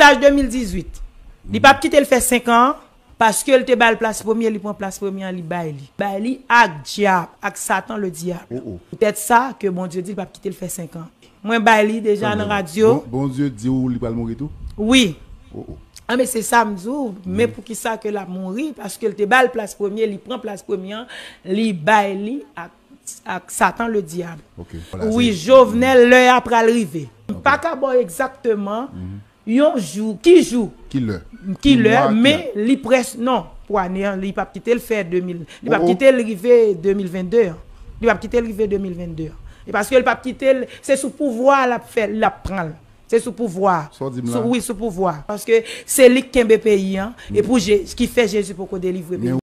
sage 2018. Li pas quitté le fait 5 parce que le te bal place premier, li prend place premier, li bay li. Bay li ak diable, satan le diable oh, oh. peut-être ça que mon bon dieu dit pas pa le le fait 5 ans- Moi bay li radio radio. Bon, dieu dit ou li pas tout. Oui. Oh, ah, mais c'est ça, Mais pour qui ça que la mourir Parce que le balle place premier, il prend place première, il baille, avec Satan le diable. oui, Jovenel, l'heure après arriver Pas qu'à exactement. Mm-hmm qui joue qui le qui mais li presse non pour ne hein, li pas quitter le faire 2000 li pas oh, oh. quitter le 2022 li pas quitter le 2022 et parce que le pas quitter c'est sous pouvoir la faire la prendre c'est sous pouvoir. oui, sous pouvoir. Parce que c'est lui qui pays. Hein, et mm. pour ce qui fait Jésus pour qu'on délivre. pays